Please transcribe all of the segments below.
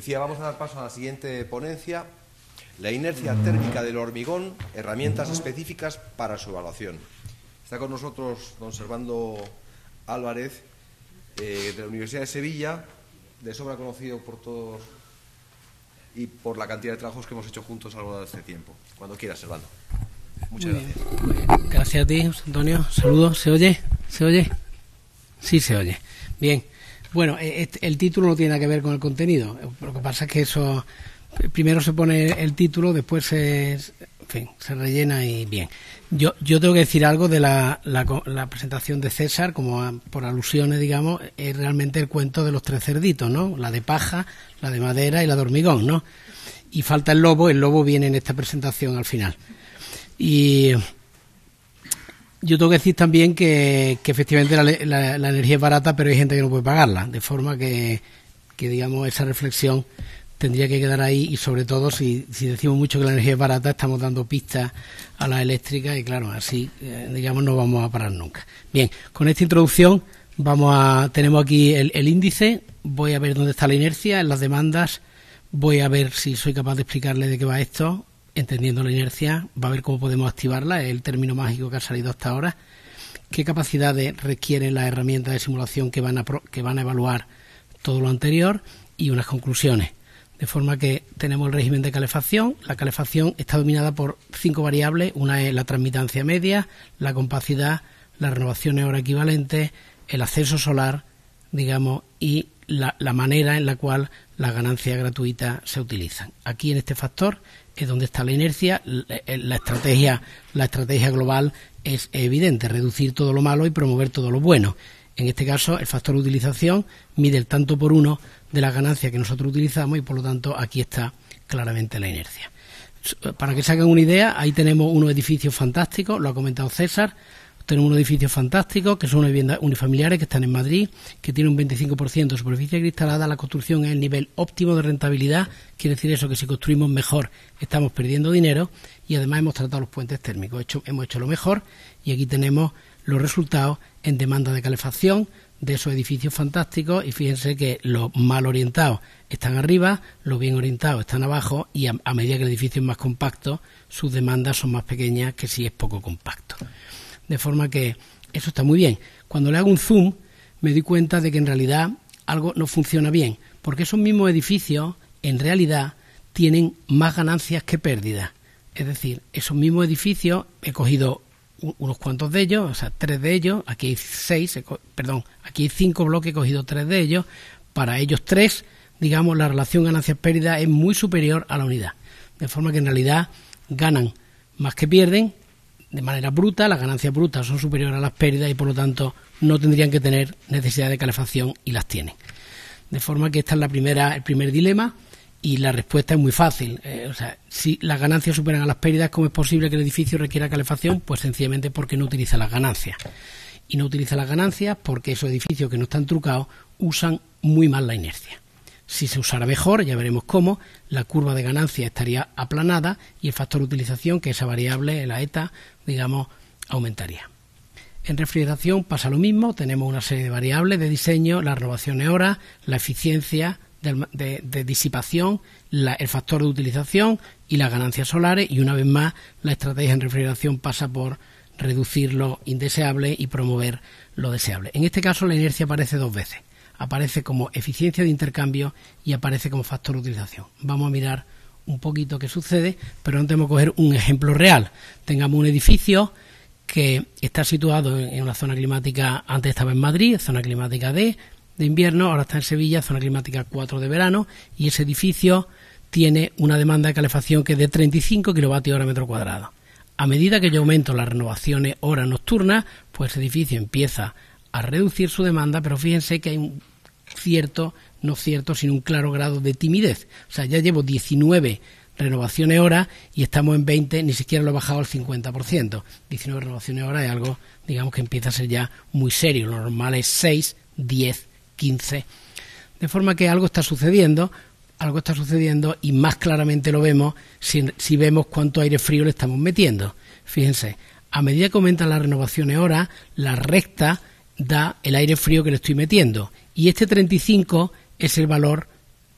Decía, vamos a dar paso a la siguiente ponencia, la inercia térmica del hormigón, herramientas específicas para su evaluación. Está con nosotros don Servando Álvarez, eh, de la Universidad de Sevilla, de sobra conocido por todos y por la cantidad de trabajos que hemos hecho juntos a lo largo de este tiempo. Cuando quieras, Servando. Muchas gracias. Gracias a ti, Antonio. Saludos. ¿Se oye? ¿Se oye? Sí, se oye. Bien. Bueno, e, e, el título no tiene que ver con el contenido. Lo que pasa es que eso. Primero se pone el título, después se, se rellena y bien. Yo, yo tengo que decir algo de la, presentación de César, como por alusiones, digamos, es realmente el cuento de los tres cerditos, ¿no? La de paja, la de madera y la de hormigón, ¿no? Y falta el lobo, el lobo viene en esta presentación al final. Y yo tengo que decir también que, efectivamente la, la, energía es barata, pero hay gente que no puede pagarla, de forma que, que digamos, esa reflexión tendría que quedar ahí y sobre todo si, si decimos mucho que la energía es barata estamos dando pistas a la eléctrica y claro, así eh, digamos no vamos a parar nunca. Bien, con esta introducción vamos a tenemos aquí el, el, índice, voy a ver dónde está la inercia en las demandas, voy a ver si soy capaz de explicarle de qué va esto entendiendo la inercia, va a ver cómo podemos activarla, es el término mágico que ha salido hasta ahora. ¿Qué capacidades requieren las herramientas de simulación que van a, que van a evaluar todo lo anterior? Y unas conclusiones. De forma que tenemos el régimen de calefacción. La calefacción está dominada por cinco variables. Una es la transmitancia media, la compacidad, las renovaciones hora equivalentes, el acceso solar, digamos, y la manera en la cual las ganancias gratuitas se utilizan. Aquí en este factor es donde está la inercia, eh, la, estrategia, la estrategia global es evidente, reducir todo lo malo y promover todo lo bueno. En este caso, el factor de utilización mide el tanto por uno de la ganancia que nosotros utilizamos y, por lo tanto, aquí está claramente la inercia. Para que se hagan una idea, ahí tenemos unos edificios fantásticos, lo ha comentado César, tenemos unos edificios fantásticos, que son viviendas unifamiliares que están en Madrid, que tiene un 25% de superficie cristalada. La construcción es el nivel óptimo de rentabilidad. Quiere decir eso, que si construimos mejor estamos perdiendo dinero y además hemos tratado los puentes térmicos. hemos hecho lo mejor y aquí tenemos los resultados en demanda de calefacción de esos edificios fantásticos y fíjense que los mal orientados están arriba, los bien orientados están abajo y a medida que el edificio es más compacto, sus demandas son más pequeñas que si es poco compacto. De forma que eso está muy bien. Cuando le hago un zoom, me doy cuenta de que en realidad algo no funciona bien, porque esos mismos edificios, en realidad, tienen más ganancias que pérdidas. Es decir, esos mismos edificios, he cogido unos cuantos de ellos, o sea, tres de ellos, aquí hay seis, perdón, aquí hay cinco bloques, he cogido tres de ellos, para ellos tres, digamos, la relación ganancias pérdidas es muy superior a la unidad. De forma que en realidad ganan más que pierden de manera bruta, las ganancias brutas son superiores a las pérdidas y por lo tanto no tendrían que tener necesidad de calefacción y las tienen. De forma que este es la primera, el primer dilema y la respuesta es muy fácil. Eh, o sea, si las ganancias superan a las pérdidas, ¿cómo es posible que el edificio requiera calefacción? Pues sencillamente porque no utiliza las ganancias. Y no utiliza las ganancias porque esos edificios que no están trucados usan muy mal la inercia. Si se usara mejor, ya veremos cómo, la curva de ganancia estaría aplanada y el factor de utilización, que esa variable, la ETA, digamos, aumentaría. En refrigeración pasa lo mismo, tenemos una serie de variables de diseño, las renovaciones horas, la eficiencia de, disipación, el factor de utilización y las ganancias solares y una vez más la estrategia en refrigeración pasa por reducir lo indeseable y promover lo deseable. En este caso la inercia aparece dos veces aparece como eficiencia de intercambio y aparece como factor de utilización. Vamos a mirar un poquito qué sucede, pero antes vamos a coger un ejemplo real. Tengamos un edificio que está situado en una zona climática, antes estaba en Madrid, zona climática D de invierno, ahora está en Sevilla, zona climática 4 de verano, y ese edificio tiene una demanda de calefacción que es de 35 kilovatios hora metro cuadrado. A medida que yo aumento las renovaciones horas nocturnas, pues ese edificio empieza a reducir su demanda, pero fíjense que hay un cierto, no cierto, sino un claro grado de timidez. O sea, ya llevo 19 renovaciones hora y estamos en 20, ni siquiera lo he bajado al 50%. 19 renovaciones hora es algo, digamos, que empieza a ser ya muy serio. Lo normal es 6, 10, 15. De forma que algo está sucediendo, algo está sucediendo y más claramente lo vemos si, vemos cuánto aire frío le estamos metiendo. Fíjense, a medida que aumentan las renovaciones hora, la recta da el aire frío que le estoy metiendo y este 35 es el valor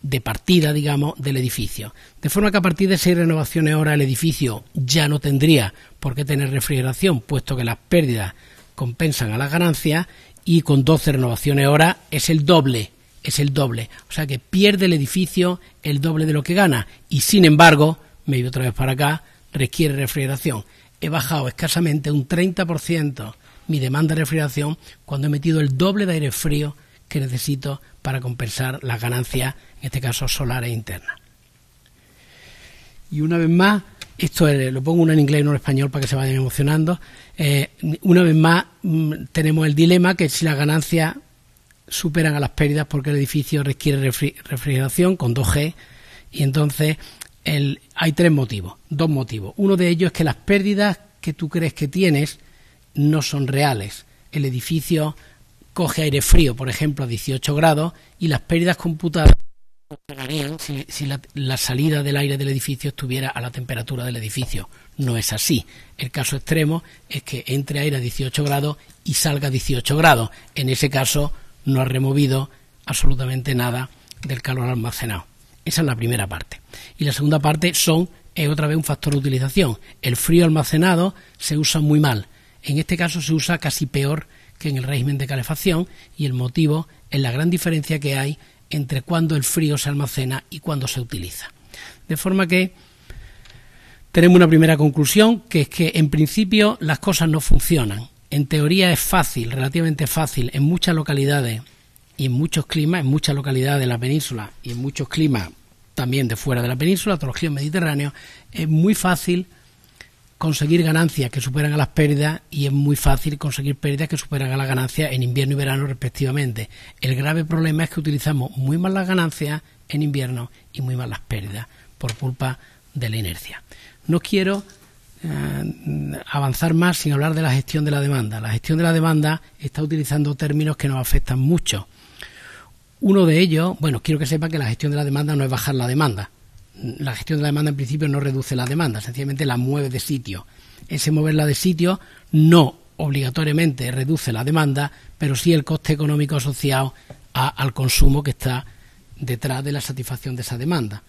de partida, digamos, del edificio. De forma que a partir de seis renovaciones hora el edificio ya no tendría por qué tener refrigeración, puesto que las pérdidas compensan a las ganancias y con 12 renovaciones hora es el doble, es el doble. O sea que pierde el edificio el doble de lo que gana y sin embargo, me voy otra vez para acá, requiere refrigeración. He bajado escasamente un 30% mi demanda de refrigeración cuando he metido el doble de aire frío que necesito para compensar las ganancias, en este caso solares internas. Y una vez más, esto lo pongo en inglés y no en español para que se vayan emocionando. Eh, una vez más, mm, tenemos el dilema que si las ganancias superan a las pérdidas porque el edificio requiere refrigeración con 2G, y entonces hay tres motivos, dos motivos. Uno de ellos es que las pérdidas que tú crees que tienes no son reales. El edificio coge aire frío, por ejemplo, a 18 grados, y las pérdidas computadas si, si la, salida del aire del edificio estuviera a la temperatura del edificio. No es así. El caso extremo es que entre aire a 18 grados y salga a 18 grados. En ese caso no ha removido absolutamente nada del calor almacenado. Esa es la primera parte. Y la segunda parte son, es otra vez un factor de utilización. El frío almacenado se usa muy mal. En este caso se usa casi peor que en el régimen de calefacción y el motivo es la gran diferencia que hay entre cuando el frío se almacena y cuando se utiliza. De forma que tenemos una primera conclusión, que es que en principio las cosas no funcionan. En teoría es fácil, relativamente fácil, en muchas localidades y en muchos climas, en muchas localidades de la península y en muchos climas también de fuera de la península, todos los climas mediterráneos, es muy fácil conseguir ganancias que superan a las pérdidas y es muy fácil conseguir pérdidas que superan a las ganancias en invierno y verano respectivamente. El grave problema es que utilizamos muy mal las ganancias en invierno y muy mal las pérdidas por culpa de la inercia. No quiero eh, avanzar más sin hablar de la gestión de la demanda. La gestión de la demanda está utilizando términos que nos afectan mucho. Uno de ellos, bueno, quiero que sepa que la gestión de la demanda no es bajar la demanda, la gestión de la demanda en principio no reduce la demanda, sencillamente la mueve de sitio. Ese moverla de sitio no obligatoriamente reduce la demanda, pero sí el coste económico asociado al consumo que está detrás de la satisfacción de esa demanda.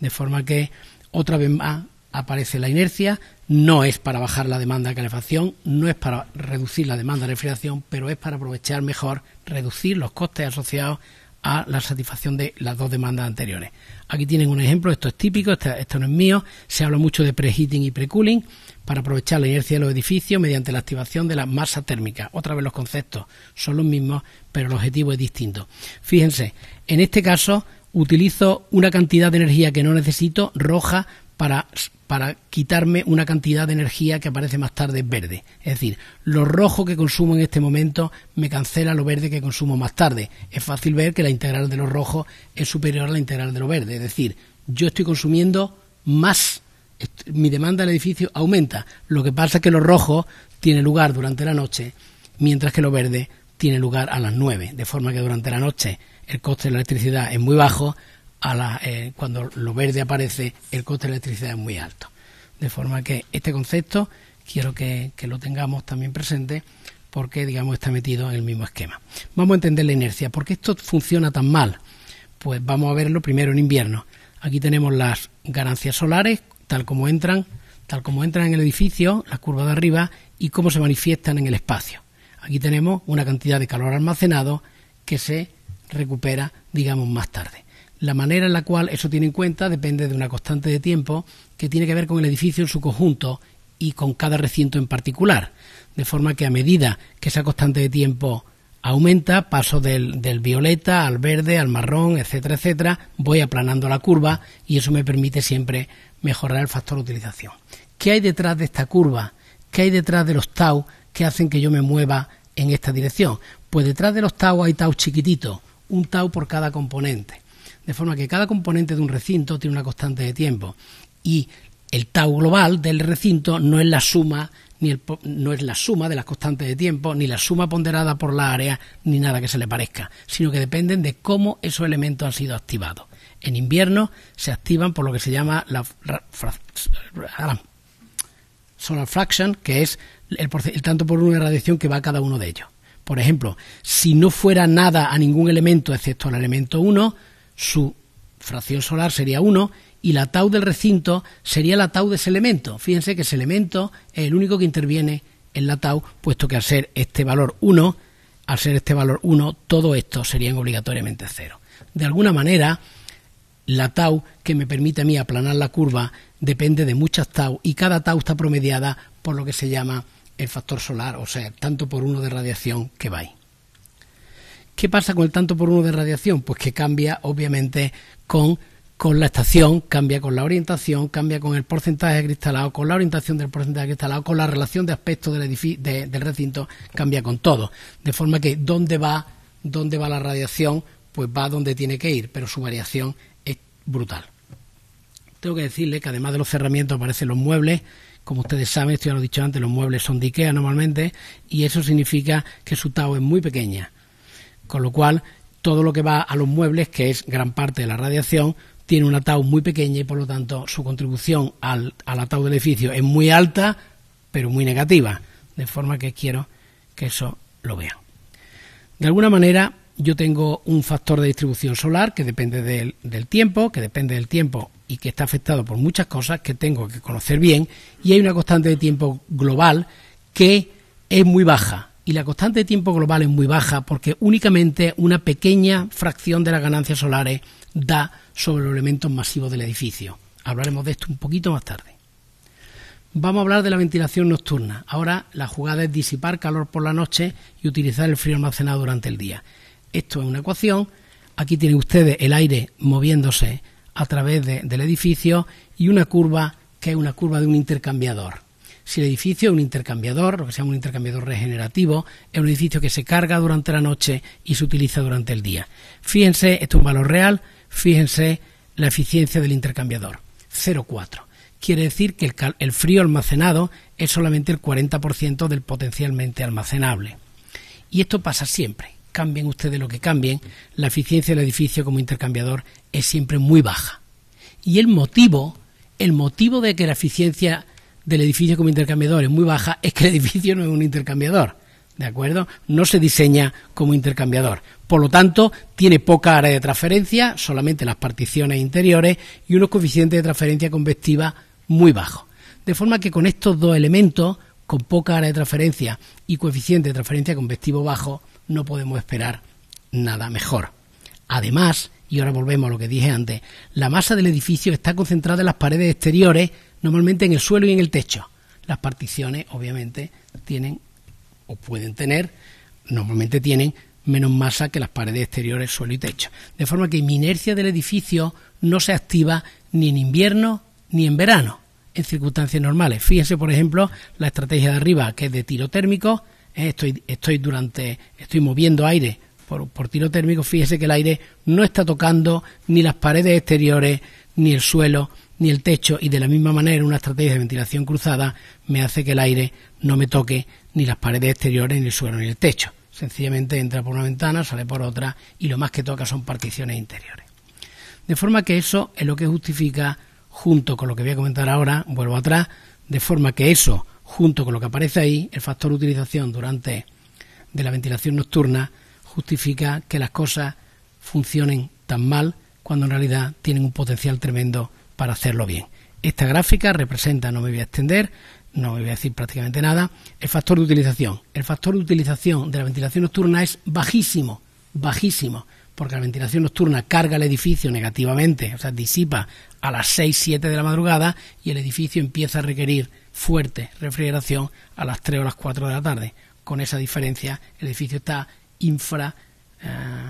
De forma que otra vez más aparece la inercia, no es para bajar la demanda de calefacción, no es para reducir la demanda de refrigeración, pero es para aprovechar mejor, reducir los costes asociados a la satisfacción de las dos demandas anteriores. Aquí tienen un ejemplo, esto es típico, este, esto, no es mío, se habla mucho de preheating y precooling para aprovechar la inercia de los edificios mediante la activación de la masa térmica. Otra vez los conceptos son los mismos, pero el objetivo es distinto. Fíjense, en este caso utilizo una cantidad de energía que no necesito roja para para quitarme una cantidad de energía que aparece más tarde verde. Es decir, lo rojo que consumo en este momento me cancela lo verde que consumo más tarde. Es fácil ver que la integral de lo rojo es superior a la integral de lo verde. Es decir, yo estoy consumiendo más, mi demanda del edificio aumenta. Lo que pasa es que lo rojo tiene lugar durante la noche, mientras que lo verde tiene lugar a las 9, de forma que durante la noche el coste de la electricidad es muy bajo, la, eh, cuando lo verde aparece, el coste de electricidad es muy alto. De forma que este concepto quiero que, lo tengamos también presente porque, digamos, está metido en el mismo esquema. Vamos a entender la inercia. ¿Por qué esto funciona tan mal? Pues vamos a verlo primero en invierno. Aquí tenemos las ganancias solares, tal como entran, tal como entran en el edificio, las curvas de arriba y cómo se manifiestan en el espacio. Aquí tenemos una cantidad de calor almacenado que se recupera, digamos, más tarde. La manera en la cual eso tiene en cuenta depende de una constante de tiempo que tiene que ver con el edificio en su conjunto y con cada recinto en particular. De forma que a medida que esa constante de tiempo aumenta, paso del, violeta al verde, al marrón, etcétera, etcétera, voy aplanando la curva y eso me permite siempre mejorar el factor de utilización. ¿Qué hay detrás de esta curva? ¿Qué hay detrás de los tau que hacen que yo me mueva en esta dirección? Pues detrás de los tau hay tau chiquititos, un tau por cada componente de forma que cada componente de un recinto tiene una constante de tiempo y el tau global del recinto no es la suma ni no es la suma de las constantes de tiempo, ni la suma ponderada por la área, ni nada que se le parezca, sino que dependen de cómo esos elementos han sido activados. En invierno se activan por lo que se llama la solar fraction, que es el, tanto por una radiación que va a cada uno de ellos. Por ejemplo, si no fuera nada a ningún elemento excepto al elemento 1, su fracción solar sería 1 y la tau del recinto sería la tau de ese elemento. Fíjense que ese elemento es el único que interviene en la tau, puesto que al ser este valor 1, al ser este valor 1, todo esto serían obligatoriamente 0. De alguna manera, la tau que me permite a mí aplanar la curva depende de muchas tau y cada tau está promediada por lo que se llama el factor solar, o sea, tanto por uno de radiación que va ahí. ¿Qué pasa con el tanto por uno de radiación? Pues que cambia, obviamente, con, la estación, cambia con la orientación, cambia con el porcentaje de cristalado, con la orientación del porcentaje de cristalado, con la relación de aspecto del, recinto, cambia con todo. De forma que dónde va, dónde va la radiación, pues va donde tiene que ir, pero su variación es brutal. Tengo que decirle que además de los cerramientos aparecen los muebles, como ustedes saben, esto ya lo he dicho antes, los muebles son de Ikea normalmente, y eso significa que su tau es muy pequeña con lo cual todo lo que va a los muebles, que es gran parte de la radiación, tiene una tau muy pequeña y por lo tanto su contribución al, al ataúd del edificio es muy alta, pero muy negativa, de forma que quiero que eso lo vean. De alguna manera, yo tengo un factor de distribución solar que depende del, tiempo, que depende del tiempo y que está afectado por muchas cosas que tengo que conocer bien, y hay una constante de tiempo global que es muy baja, y la constante de tiempo global es muy baja porque únicamente una pequeña fracción de las ganancias solares da sobre los elementos masivos del edificio. Hablaremos de esto un poquito más tarde. Vamos a hablar de la ventilación nocturna. Ahora la jugada es disipar calor por la noche y utilizar el frío almacenado durante el día. Esto es una ecuación. Aquí tienen ustedes el aire moviéndose a través del edificio y una curva que es una curva de un intercambiador si el edificio es un intercambiador, lo que se llama un intercambiador regenerativo, es un edificio que se carga durante la noche y se utiliza durante el día. Fíjense, esto es un valor real, fíjense la eficiencia del intercambiador, 0,4. Quiere decir que el, frío almacenado es solamente el 40% del potencialmente almacenable. Y esto pasa siempre. Cambien ustedes lo que cambien, la eficiencia del edificio como intercambiador es siempre muy baja. Y el motivo, el motivo de que la eficiencia del edificio como intercambiador es muy baja, es que el edificio no es un intercambiador. ¿De acuerdo? No se diseña como intercambiador. Por lo tanto, tiene poca área de transferencia, solamente las particiones interiores y unos coeficientes de transferencia convectiva muy bajos. De forma que con estos dos elementos, con poca área de transferencia y coeficiente de transferencia convectivo bajo, no podemos esperar nada mejor. Además, y ahora volvemos a lo que dije antes, la masa del edificio está concentrada en las paredes exteriores normalmente en el suelo y en el techo. Las particiones, obviamente, tienen o pueden tener, normalmente tienen menos masa que las paredes exteriores, suelo y techo. De forma que mi inercia del edificio no se activa ni en invierno ni en verano, en circunstancias normales. Fíjense, por ejemplo, la estrategia de arriba, que es de tiro térmico. Eh, estoy, estoy durante, estoy moviendo aire por, por tiro térmico. Fíjese que el aire no está tocando ni las paredes exteriores, ni el suelo, ni el techo y de la misma manera una estrategia de ventilación cruzada me hace que el aire no me toque ni las paredes exteriores, ni el suelo, ni el techo. Sencillamente entra por una ventana, sale por otra y lo más que toca son particiones interiores. De forma que eso es lo que justifica, junto con lo que voy a comentar ahora, vuelvo atrás, de forma que eso, junto con lo que aparece ahí, el factor de utilización durante de la ventilación nocturna, justifica que las cosas funcionen tan mal cuando en realidad tienen un potencial tremendo para hacerlo bien. Esta gráfica representa, no me voy a extender, no me voy a decir prácticamente nada, el factor de utilización. El factor de utilización de la ventilación nocturna es bajísimo, bajísimo, porque la ventilación nocturna carga el edificio negativamente, o sea, disipa a las 6, 7 de la madrugada y el edificio empieza a requerir fuerte refrigeración a las 3 o las 4 de la tarde. Con esa diferencia, el edificio está infra... Eh,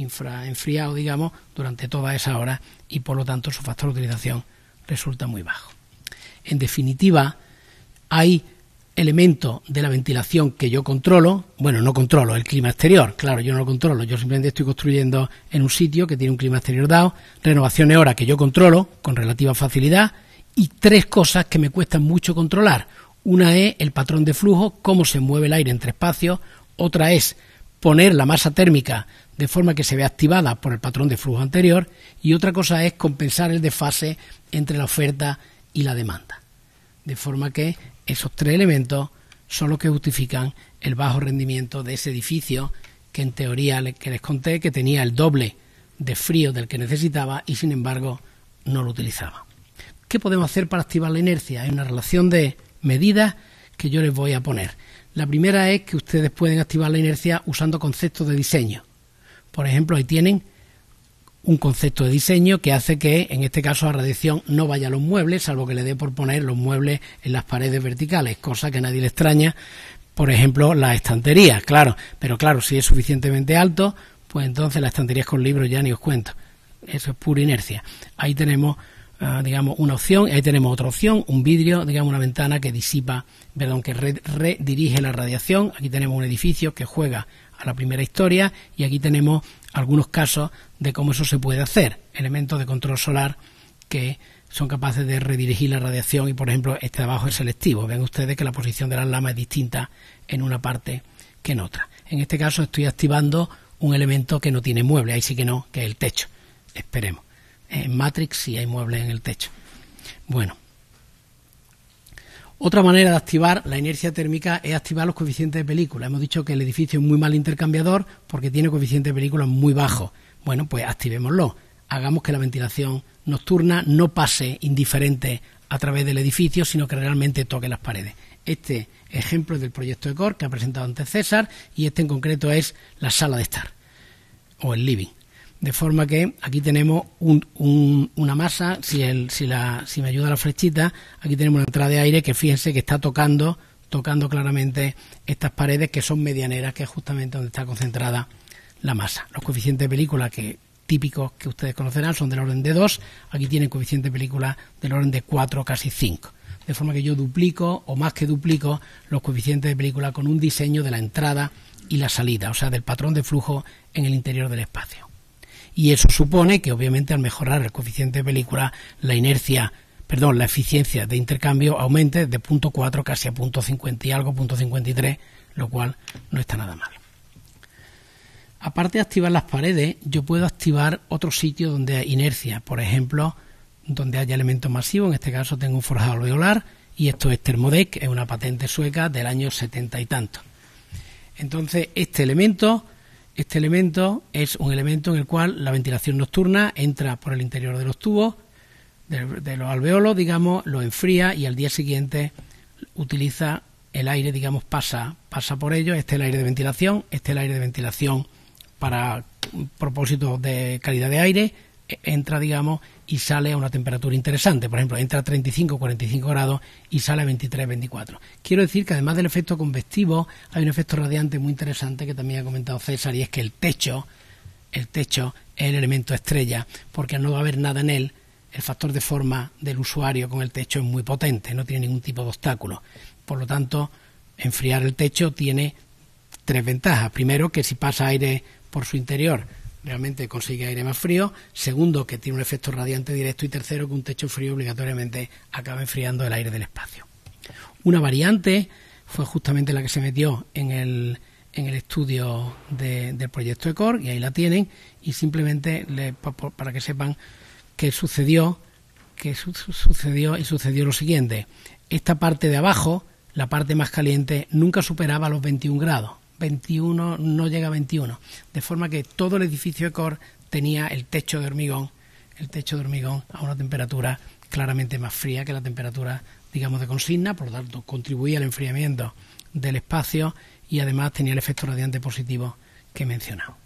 infraenfriado, digamos, durante toda esa hora y por lo tanto su factor de utilización resulta muy bajo. En definitiva, hay elementos de la ventilación que yo controlo, bueno, no controlo el clima exterior, claro, yo no lo controlo, yo simplemente estoy construyendo en un sitio que tiene un clima exterior dado, renovaciones hora que yo controlo con relativa facilidad y tres cosas que me cuestan mucho controlar. Una es el patrón de flujo, cómo se mueve el aire entre espacios, otra es poner la masa térmica de forma que se vea activada por el patrón de flujo anterior y otra cosa es compensar el desfase entre la oferta y la demanda. De forma que esos tres elementos son los que justifican el bajo rendimiento de ese edificio que en teoría que les conté que tenía el doble de frío del que necesitaba y sin embargo no lo utilizaba. ¿Qué podemos hacer para activar la inercia? Hay una relación de medidas que yo les voy a poner. La primera es que ustedes pueden activar la inercia usando conceptos de diseño. Por ejemplo, ahí tienen un concepto de diseño que hace que, en este caso, la radiación no vaya a los muebles, salvo que le dé por poner los muebles en las paredes verticales, cosa que a nadie le extraña. Por ejemplo, la estantería, claro. Pero claro, si es suficientemente alto, pues entonces la estantería es con libros ya ni os cuento. Eso es pura inercia. Ahí tenemos, ah, digamos, una opción, ahí tenemos otra opción, un vidrio, digamos, una ventana que disipa, perdón, que redirige la radiación. Aquí tenemos un edificio que juega a la primera historia y aquí tenemos algunos casos de cómo eso se puede hacer. Elementos de control solar que son capaces de redirigir la radiación y, por ejemplo, este abajo es selectivo. Ven ustedes que la posición de las lamas es distinta en una parte que en otra. En este caso estoy activando un elemento que no tiene mueble, ahí sí que no, que es el techo. Esperemos. En Matrix sí hay mueble en el techo. Bueno, otra manera de activar la inercia térmica es activar los coeficientes de película. Hemos dicho que el edificio es muy mal intercambiador porque tiene coeficientes de película muy bajos. Bueno, pues activémoslo. Hagamos que la ventilación nocturna no pase indiferente a través del edificio, sino que realmente toque las paredes. Este ejemplo es del proyecto ECOR que ha presentado antes César y este en concreto es la sala de estar o el living. De forma que aquí tenemos una masa, si, el, si, la, si me ayuda la flechita, aquí tenemos una entrada de aire que fíjense que está tocando, tocando claramente estas paredes que son medianeras, que es justamente donde está concentrada la masa. Los coeficientes de película que típicos que ustedes conocerán son del orden de 2, aquí tienen coeficiente de película del orden de 4, casi 5. De forma que yo duplico o más que duplico los coeficientes de película con un diseño de la entrada y la salida, o sea, del patrón de flujo en el interior del espacio y eso supone que obviamente al mejorar el coeficiente de película la inercia perdón, la eficiencia de intercambio aumente de punto 4 casi a punto 50 y algo, punto 53, lo cual no está nada mal. Aparte de activar las paredes, yo puedo activar otro sitio donde hay inercia, por ejemplo, donde haya elementos masivos, en este caso tengo un forjado alveolar y esto es Thermodeck, es una patente sueca del año 70 y tanto. Entonces, este elemento este elemento es un elemento en el cual la ventilación nocturna entra por el interior de los tubos, de, los alveolos, digamos, lo enfría y al día siguiente utiliza el aire, digamos, pasa, pasa por ello. Este es el aire de ventilación, este es el aire de ventilación para propósitos de calidad de aire entra, digamos, y sale a una temperatura interesante. Por ejemplo, entra a 35, 45 grados y sale a 23, 24. Quiero decir que además del efecto convectivo, hay un efecto radiante muy interesante que también ha comentado César y es que el techo, el techo es el elemento estrella porque no va a haber nada en él. El factor de forma del usuario con el techo es muy potente, no tiene ningún tipo de obstáculo. Por lo tanto, enfriar el techo tiene tres ventajas. Primero, que si pasa aire por su interior, realmente consigue aire más frío, segundo, que tiene un efecto radiante directo y tercero, que un techo frío obligatoriamente acaba enfriando el aire del espacio. Una variante fue justamente la que se metió en el, en el estudio del proyecto ECOR y ahí la tienen y simplemente para que sepan que sucedió que sucedió y sucedió lo siguiente esta parte de abajo la parte más caliente nunca superaba los 21 grados 21, no llega a 21. De forma que todo el edificio Ecor tenía el techo de hormigón, el techo de hormigón a una temperatura claramente más fría que la temperatura, digamos, de consigna, por lo tanto, contribuía al enfriamiento del espacio y además tenía el efecto radiante positivo que he mencionado.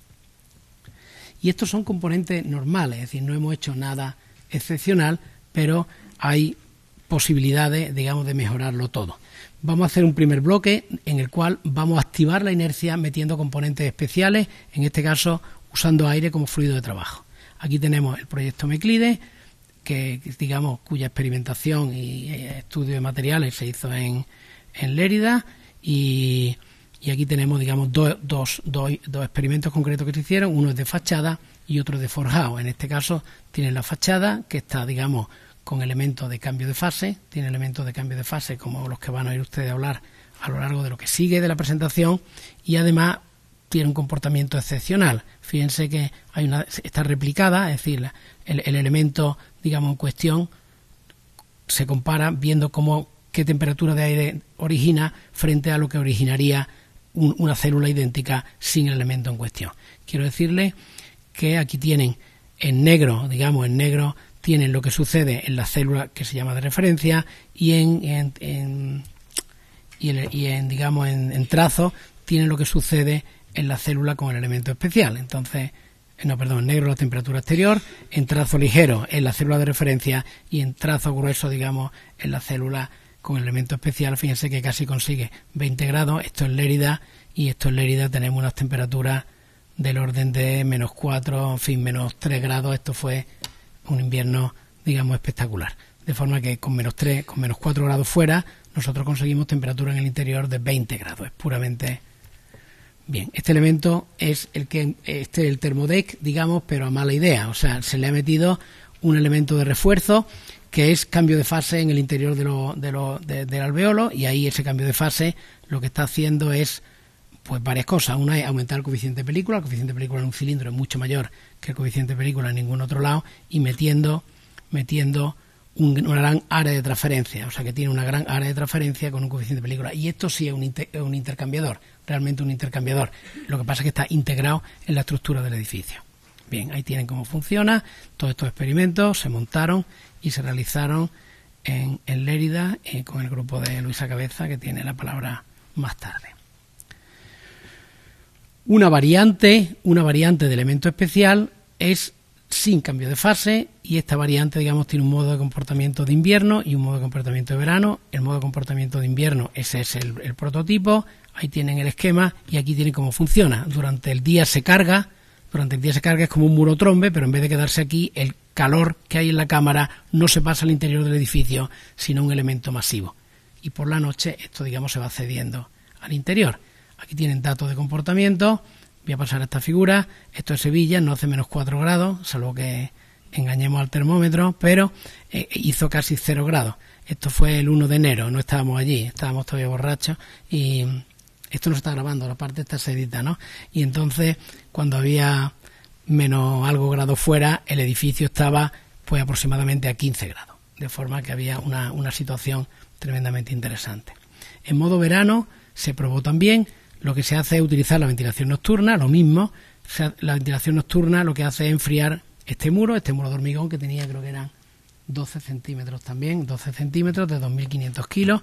Y estos son componentes normales, es decir, no hemos hecho nada excepcional, pero hay posibilidades, digamos, de mejorarlo todo. Vamos a hacer un primer bloque en el cual vamos a activar la inercia metiendo componentes especiales, en este caso usando aire como fluido de trabajo. Aquí tenemos el proyecto Meclide, que digamos cuya experimentación y eh, estudio de materiales se hizo en, Lérida y, aquí tenemos digamos dos, dos, experimentos concretos que se hicieron, uno es de fachada y otro de forjado. En este caso tienen la fachada que está digamos con elementos de cambio de fase, tiene elementos de cambio de fase como los que van a oír ustedes hablar a lo largo de lo que sigue de la presentación y además tiene un comportamiento excepcional. Fíjense que hay una, está replicada, es decir, el, elemento, digamos, en cuestión se compara viendo cómo qué temperatura de aire origina frente a lo que originaría una célula idéntica sin el elemento en cuestión. Quiero decirles que aquí tienen en negro, digamos, en negro tienen lo que sucede en la célula que se llama de referencia y en, digamos en, trazo tienen lo que sucede en la célula con el elemento especial. Entonces, eh, no, perdón, en negro la temperatura exterior, en trazo ligero en la célula de referencia y en trazo grueso, digamos, en la célula con el elemento especial. Fíjense que casi consigue 20 grados. Esto es Lérida y esto es Lérida. Tenemos unas temperaturas del orden de menos 4, en fin, menos 3 grados. Esto fue un invierno, digamos, espectacular. De forma que con menos 3, con menos 4 grados fuera, nosotros conseguimos temperatura en el interior de 20 grados. Es puramente Bien, este elemento es el que este el termodeck, digamos, pero a mala idea, o sea, se le ha metido un elemento de refuerzo que es cambio de fase en el interior de de del alveolo y ahí ese cambio de fase lo que está haciendo es pues varias cosas. Una es aumentar el coeficiente de película. El coeficiente de película en un cilindro es mucho mayor que el coeficiente de película en ningún otro lado. Y metiendo, metiendo un, una gran área de transferencia. O sea que tiene una gran área de transferencia con un coeficiente de película. Y esto sí es un, intercambiador. Realmente un intercambiador. Lo que pasa es que está integrado en la estructura del edificio. Bien, ahí tienen cómo funciona. Todos estos experimentos se montaron y se realizaron en, en Lérida eh, con el grupo de Luisa Cabeza, que tiene la palabra más tarde. Una variante, una variante de elemento especial es sin cambio de fase y esta variante, digamos, tiene un modo de comportamiento de invierno y un modo de comportamiento de verano. El modo de comportamiento de invierno, ese es el, prototipo, ahí tienen el esquema y aquí tienen cómo funciona. Durante el día se carga, durante el día se carga es como un muro trombe, pero en vez de quedarse aquí, el calor que hay en la cámara no se pasa al interior del edificio, sino un elemento masivo. Y por la noche esto, digamos, se va cediendo al interior. Aquí tienen datos de comportamiento. Voy a pasar a esta figura. Esto es Sevilla, no hace menos 4 grados, salvo que engañemos al termómetro, pero eh, hizo casi 0 grados. Esto fue el 1 de enero, no estábamos allí, estábamos todavía borrachos y esto no se está grabando, la parte está sedita, ¿no? Y entonces, cuando había menos algo grado fuera, el edificio estaba pues aproximadamente a 15 grados, de forma que había una, una situación tremendamente interesante. En modo verano se probó también, lo que se hace es utilizar la ventilación nocturna, lo mismo, la ventilación nocturna lo que hace es enfriar este muro, este muro de hormigón que tenía creo que eran 12 centímetros también, 12 centímetros de 2.500 kilos.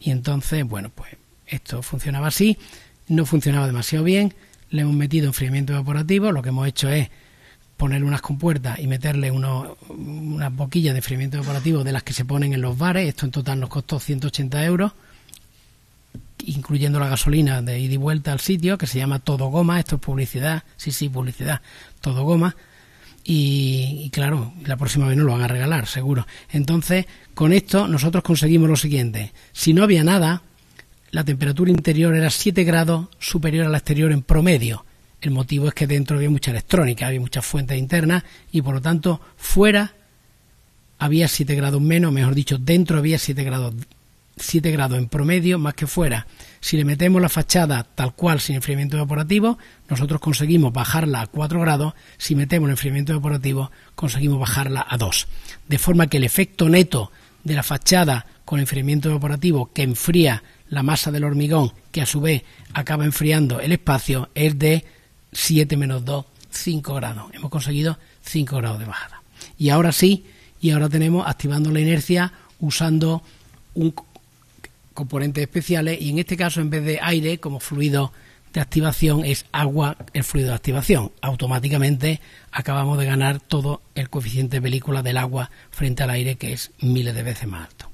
Y entonces, bueno, pues esto funcionaba así, no funcionaba demasiado bien, le hemos metido enfriamiento evaporativo, lo que hemos hecho es ponerle unas compuertas y meterle unas boquillas de enfriamiento evaporativo de las que se ponen en los bares, esto en total nos costó 180 euros incluyendo la gasolina de ida y vuelta al sitio, que se llama Todo Goma, esto es publicidad, sí, sí, publicidad, Todo Goma, y, claro, la próxima vez nos lo van a regalar, seguro. Entonces, con esto nosotros conseguimos lo siguiente, si no había nada, la temperatura interior era 7 grados superior a la exterior en promedio. El motivo es que dentro había mucha electrónica, había muchas fuentes internas y por lo tanto fuera había 7 grados menos, mejor dicho, dentro había 7 grados 7 grados en promedio más que fuera. Si le metemos la fachada tal cual sin enfriamiento evaporativo, nosotros conseguimos bajarla a 4 grados. Si metemos el enfriamiento evaporativo, conseguimos bajarla a 2. De forma que el efecto neto de la fachada con enfriamiento evaporativo que enfría la masa del hormigón, que a su vez acaba enfriando el espacio, es de 7 menos 2, 5 grados. Hemos conseguido 5 grados de bajada. Y ahora sí, y ahora tenemos activando la inercia usando un, componentes especiales y en este caso en vez de aire como fluido de activación es agua el fluido de activación. Automáticamente acabamos de ganar todo el coeficiente de película del agua frente al aire que es miles de veces más alto.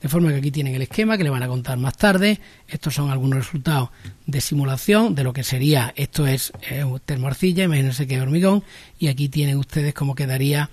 De forma que aquí tienen el esquema que le van a contar más tarde. Estos son algunos resultados de simulación de lo que sería, esto es termo eh, termoarcilla, imagínense que es hormigón, y aquí tienen ustedes cómo quedaría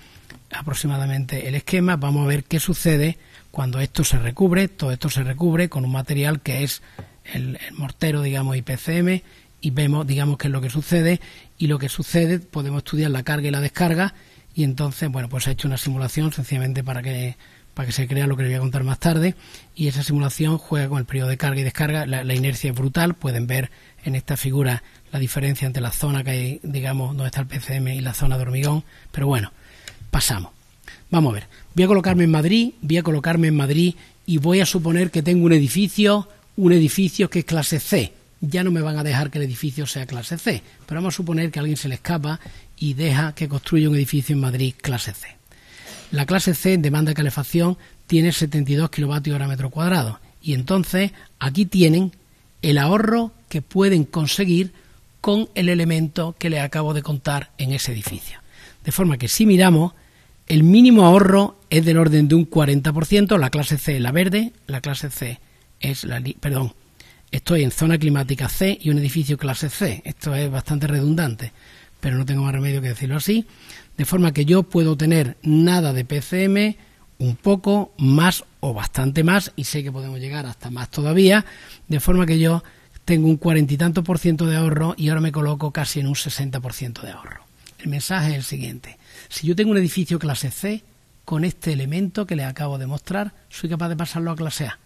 aproximadamente el esquema, vamos a ver qué sucede cuando esto se recubre, todo esto se recubre con un material que es el, mortero, digamos, y PCM... y vemos, digamos, qué es lo que sucede, y lo que sucede podemos estudiar la carga y la descarga, y entonces, bueno, pues ha hecho una simulación sencillamente para que para que se crea lo que les voy a contar más tarde, y esa simulación juega con el periodo de carga y descarga, la, la inercia es brutal, pueden ver en esta figura la diferencia entre la zona que hay, digamos, donde está el PCM y la zona de hormigón, pero bueno, pasamos. Vamos a ver, voy a colocarme en Madrid, voy a colocarme en Madrid y voy a suponer que tengo un edificio, un edificio que es clase C. Ya no me van a dejar que el edificio sea clase C, pero vamos a suponer que alguien se le escapa y deja que construya un edificio en Madrid clase C. La clase C, demanda de calefacción, tiene 72 kilovatios hora metro cuadrado. Y entonces aquí tienen el ahorro que pueden conseguir con el elemento que les acabo de contar en ese edificio. De forma que si miramos, el mínimo ahorro es del orden de un 40%, la clase C es la verde, la clase C es la... perdón, estoy en zona climática C y un edificio clase C, esto es bastante redundante, pero no tengo más remedio que decirlo así, de forma que yo puedo tener nada de PCM, un poco más o bastante más, y sé que podemos llegar hasta más todavía, de forma que yo tengo un cuarenta y tanto por ciento de ahorro y ahora me coloco casi en un 60% de ahorro. El mensaje es el siguiente. Si yo tengo un edificio clase C, con este elemento que le acabo de mostrar, soy capaz de pasarlo a clase A.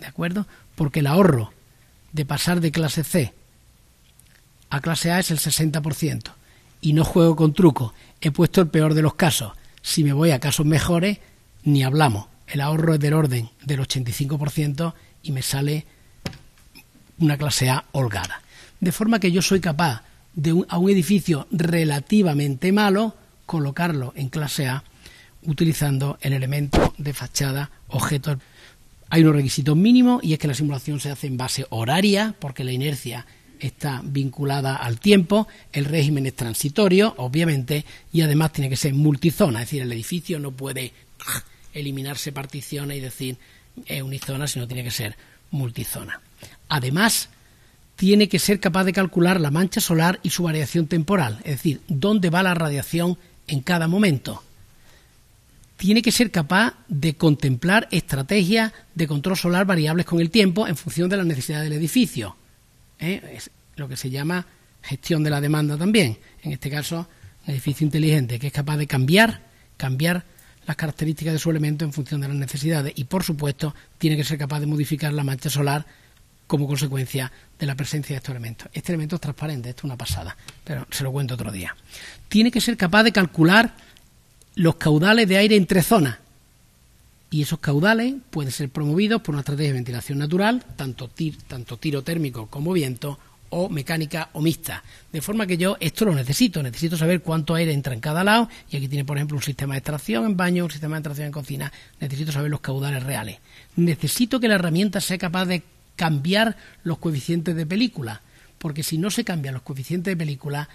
¿De acuerdo? Porque el ahorro de pasar de clase C a clase A es el 60%. Y no juego con trucos. He puesto el peor de los casos. Si me voy a casos mejores, ni hablamos. El ahorro es del orden del 85% y me sale una clase A holgada. De forma que yo soy capaz de a un edificio relativamente malo, colocarlo en clase A utilizando el elemento de fachada, objeto. Hay unos requisitos mínimos y es que la simulación se hace en base horaria, porque la inercia está vinculada al tiempo, el régimen es transitorio, obviamente, y además tiene que ser multizona, es decir, el edificio no puede ah, eliminarse particiones y decir es unizona, sino tiene que ser multizona. Además, tiene que ser capaz de calcular la mancha solar y su variación temporal, es decir, dónde va la radiación en cada momento. Tiene que ser capaz de contemplar estrategias de control solar variables con el tiempo en función de las necesidades del edificio. ¿eh? Es lo que se llama gestión de la demanda también. En este caso, un edificio inteligente que es capaz de cambiar, cambiar las características de su elemento en función de las necesidades y, por supuesto, tiene que ser capaz de modificar la mancha solar como consecuencia de la presencia de estos elementos. Este elemento es transparente, esto es una pasada, pero se lo cuento otro día. Tiene que ser capaz de calcular los caudales de aire entre zonas. Y esos caudales pueden ser promovidos por una estrategia de ventilación natural, tanto, tir, tanto tiro térmico como viento, o mecánica o mixta. De forma que yo esto lo necesito, necesito saber cuánto aire entra en cada lado. Y aquí tiene, por ejemplo, un sistema de extracción en baño, un sistema de extracción en cocina. Necesito saber los caudales reales. Necesito que la herramienta sea capaz de cambiar los coeficientes de película, porque si no se cambian los coeficientes de película,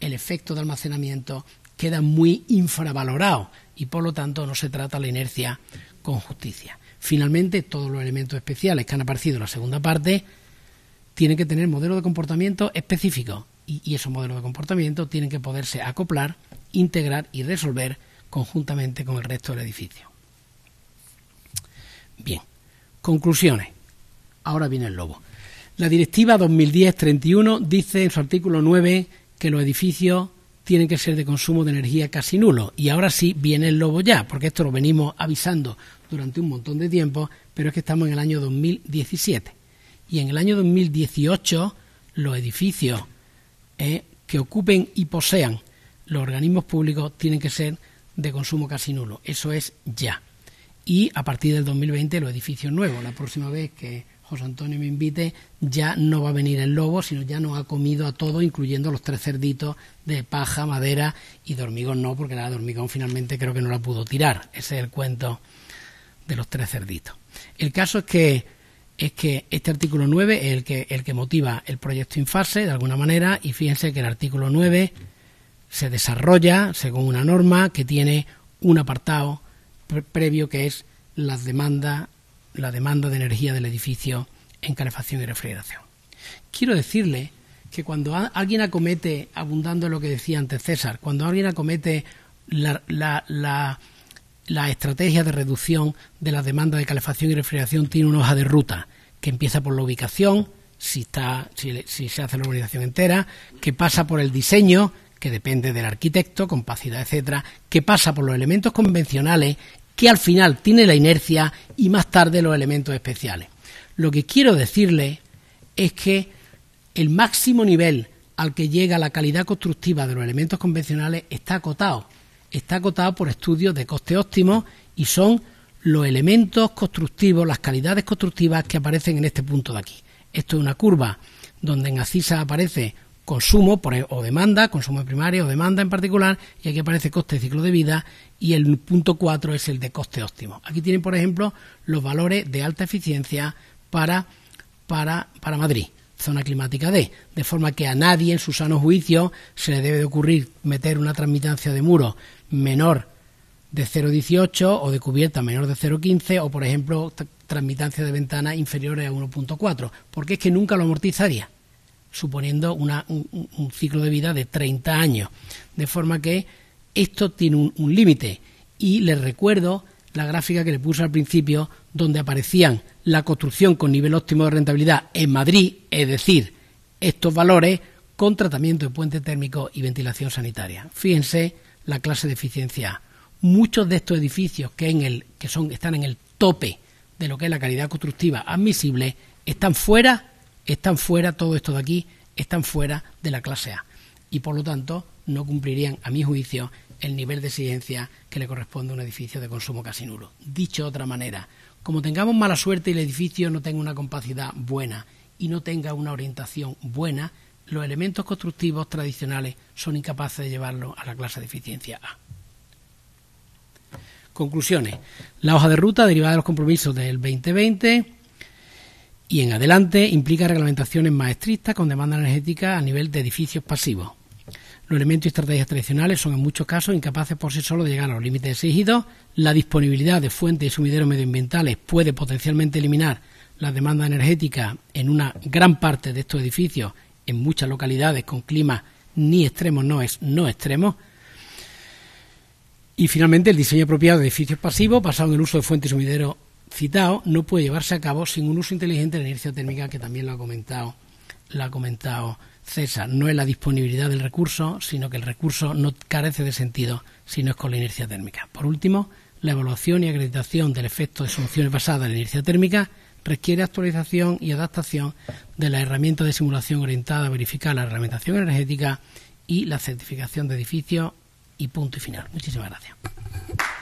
el efecto de almacenamiento queda muy infravalorado y por lo tanto no se trata la inercia con justicia. Finalmente, todos los elementos especiales que han aparecido en la segunda parte tienen que tener modelos de comportamiento específico y, y esos modelos de comportamiento tienen que poderse acoplar, integrar y resolver conjuntamente con el resto del edificio. Bien, conclusiones ahora viene el lobo. La Directiva 2010-31 dice en su artículo 9 que los edificios tienen que ser de consumo de energía casi nulo. Y ahora sí viene el lobo ya, porque esto lo venimos avisando durante un montón de tiempo, pero es que estamos en el año 2017. Y en el año 2018 los edificios eh, que ocupen y posean los organismos públicos tienen que ser de consumo casi nulo. Eso es ya. Y a partir del 2020 los edificios nuevos. La próxima vez que Antonio me invite, ya no va a venir el lobo, sino ya no ha comido a todo, incluyendo los tres cerditos de paja, madera y hormigón no, porque la de hormigón finalmente creo que no la pudo tirar. Ese es el cuento de los tres cerditos. El caso es que es que este artículo 9 es el que, el que motiva el proyecto Infase de alguna manera y fíjense que el artículo 9 se desarrolla según una norma que tiene un apartado previo que es las demandas la demanda de energía del edificio en calefacción y refrigeración. Quiero decirle que cuando alguien acomete, abundando en lo que decía antes César, cuando alguien acomete la, la, la, estrategia de reducción de la demanda de calefacción y refrigeración, tiene una hoja de ruta que empieza por la ubicación, si, está, si se hace la urbanización entera, que pasa por el diseño, que depende del arquitecto, compacidad, etcétera, que pasa por los elementos convencionales que al final tiene la inercia y más tarde los elementos especiales. Lo que quiero decirle es que el máximo nivel al que llega la calidad constructiva de los elementos convencionales está acotado. Está acotado por estudios de coste óptimo y son los elementos constructivos, las calidades constructivas que aparecen en este punto de aquí. Esto es una curva donde en ACISA aparece consumo e, o demanda, consumo primario o demanda en particular, y aquí aparece coste de ciclo de vida y el punto 4 es el de coste óptimo. Aquí tienen, por ejemplo, los valores de alta eficiencia para, para, para Madrid, zona climática D, de forma que a nadie en su sano juicio se le debe de ocurrir meter una transmitancia de muro menor de 0,18 o de cubierta menor de 0,15 o, por ejemplo, transmitancia de ventana inferiores a 1,4, porque es que nunca lo amortizaría suponiendo un, ciclo de vida de 30 años. De forma que esto tiene un, límite. Y les recuerdo la gráfica que le puse al principio, donde aparecían la construcción con nivel óptimo de rentabilidad en Madrid, es decir, estos valores con tratamiento de puente térmico y ventilación sanitaria. Fíjense la clase de eficiencia. Muchos de estos edificios que, están en el tope de lo que es la calidad constructiva admisible están fuera están fuera, todo esto de aquí, están fuera de la clase A y por lo tanto no cumplirían, a mi juicio, el nivel de exigencia que le corresponde a un edificio de consumo casi nulo. Dicho de otra manera, como tengamos mala suerte y el edificio no tenga una compacidad buena y no tenga una orientación buena, los elementos constructivos tradicionales son incapaces de llevarlo a la clase de eficiencia A. Conclusiones. La hoja de ruta derivada de los compromisos del 2020 y en adelante implica reglamentaciones más estrictas con demanda energética a nivel de edificios pasivos. Los elementos y estrategias tradicionales son en muchos casos incapaces por sí solos de llegar a los límites exigidos. La disponibilidad de fuentes y sumideros medioambientales puede potencialmente eliminar la demanda energética en una gran parte de estos edificios, en muchas localidades con climas ni extremos no, es, no extremos. Y finalmente el diseño apropiado de edificios pasivos basado en el uso de fuentes y sumideros citado no puede llevarse a cabo sin un uso inteligente de la inercia térmica, que también lo ha comentado, ha comentado César. No es la disponibilidad del recurso, sino que el recurso no carece de sentido si no es con la inercia térmica. Por último, la evaluación y acreditación del efecto de soluciones basadas en la inercia térmica requiere actualización y adaptación de la herramienta de simulación orientada a verificar la reglamentación energética y la certificación de edificios y punto y final. Muchísimas gracias.